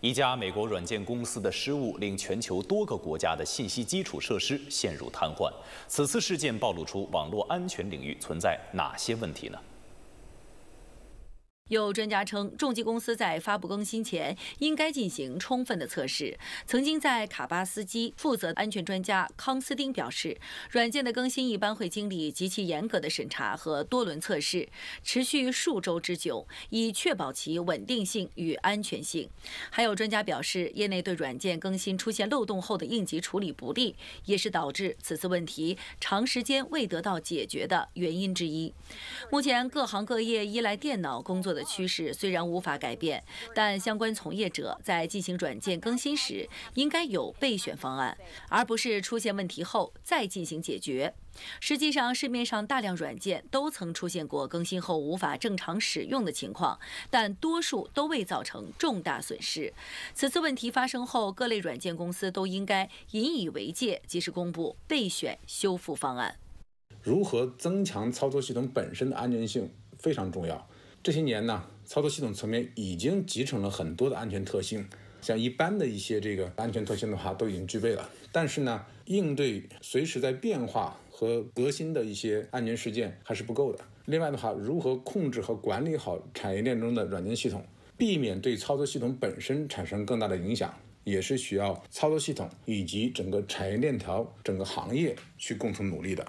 一家美国软件公司的失误，令全球多个国家的信息基础设施陷入瘫痪。此次事件暴露出网络安全领域存在哪些问题呢？有专家称，重疾公司在发布更新前应该进行充分的测试。曾经在卡巴斯基负责安全专家康斯丁表示，软件的更新一般会经历极其严格的审查和多轮测试，持续数周之久，以确保其稳定性与安全性。还有专家表示，业内对软件更新出现漏洞后的应急处理不力，也是导致此次问题长时间未得到解决的原因之一。目前，各行各业依赖电脑工作。的趋势虽然无法改变，但相关从业者在进行软件更新时，应该有备选方案，而不是出现问题后再进行解决。实际上，市面上大量软件都曾出现过更新后无法正常使用的情况，但多数都未造成重大损失。此次问题发生后，各类软件公司都应该引以为戒，及时公布备选修复方案。如何增强操作系统本身的安全性非常重要。这些年呢，操作系统层面已经集成了很多的安全特性，像一般的一些这个安全特性的话，都已经具备了。但是呢，应对随时在变化和革新的一些安全事件还是不够的。另外的话，如何控制和管理好产业链中的软件系统，避免对操作系统本身产生更大的影响，也是需要操作系统以及整个产业链条、整个行业去共同努力的。